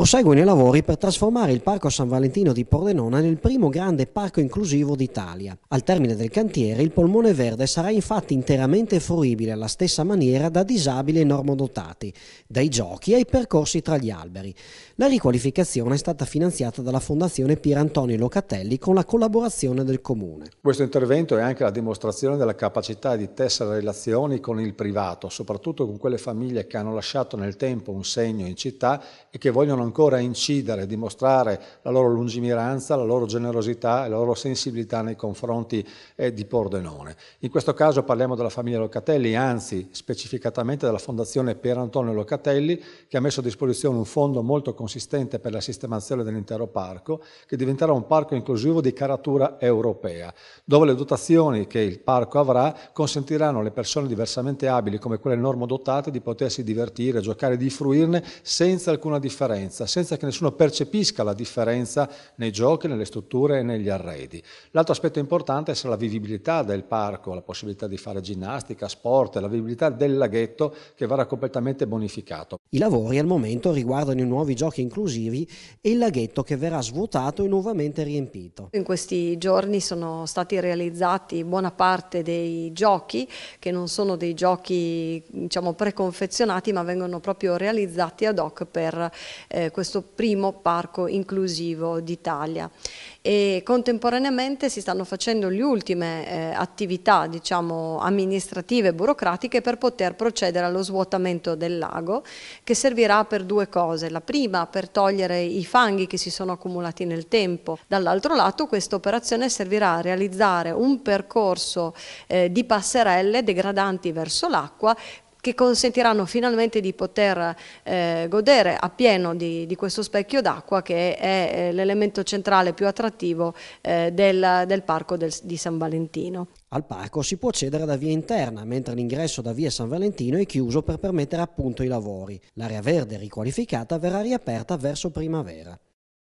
proseguono i lavori per trasformare il Parco San Valentino di Pordenone nel primo grande parco inclusivo d'Italia. Al termine del cantiere il polmone verde sarà infatti interamente fruibile alla stessa maniera da disabili e normodotati, dai giochi ai percorsi tra gli alberi. La riqualificazione è stata finanziata dalla Fondazione Pier Antonio Locatelli con la collaborazione del Comune. Questo intervento è anche la dimostrazione della capacità di tessere relazioni con il privato, soprattutto con quelle famiglie che hanno lasciato nel tempo un segno in città e che vogliono ancora incidere, dimostrare la loro lungimiranza, la loro generosità e la loro sensibilità nei confronti eh, di Pordenone. In questo caso parliamo della famiglia Locatelli, anzi specificatamente della Fondazione Pier Antonio Locatelli, che ha messo a disposizione un fondo molto consistente per la sistemazione dell'intero parco, che diventerà un parco inclusivo di caratura europea, dove le dotazioni che il parco avrà consentiranno alle persone diversamente abili come quelle normodotate di potersi divertire, giocare e di fruirne senza alcuna differenza differenza, senza che nessuno percepisca la differenza nei giochi, nelle strutture e negli arredi. L'altro aspetto importante è la vivibilità del parco, la possibilità di fare ginnastica, sport, la vivibilità del laghetto che verrà completamente bonificato. I lavori al momento riguardano i nuovi giochi inclusivi e il laghetto che verrà svuotato e nuovamente riempito. In questi giorni sono stati realizzati buona parte dei giochi che non sono dei giochi diciamo, preconfezionati ma vengono proprio realizzati ad hoc per eh, eh, questo primo parco inclusivo d'Italia. contemporaneamente si stanno facendo le ultime eh, attività diciamo, amministrative e burocratiche per poter procedere allo svuotamento del lago che servirà per due cose. La prima per togliere i fanghi che si sono accumulati nel tempo. Dall'altro lato questa operazione servirà a realizzare un percorso eh, di passerelle degradanti verso l'acqua che consentiranno finalmente di poter eh, godere appieno di, di questo specchio d'acqua che è eh, l'elemento centrale più attrattivo eh, del, del, parco del, di San Valentino. Al parco si può accedere da via interna, mentre l'ingresso da via San Valentino è chiuso per permettere appunto i lavori. L'area verde riqualificata verrà riaperta verso primavera.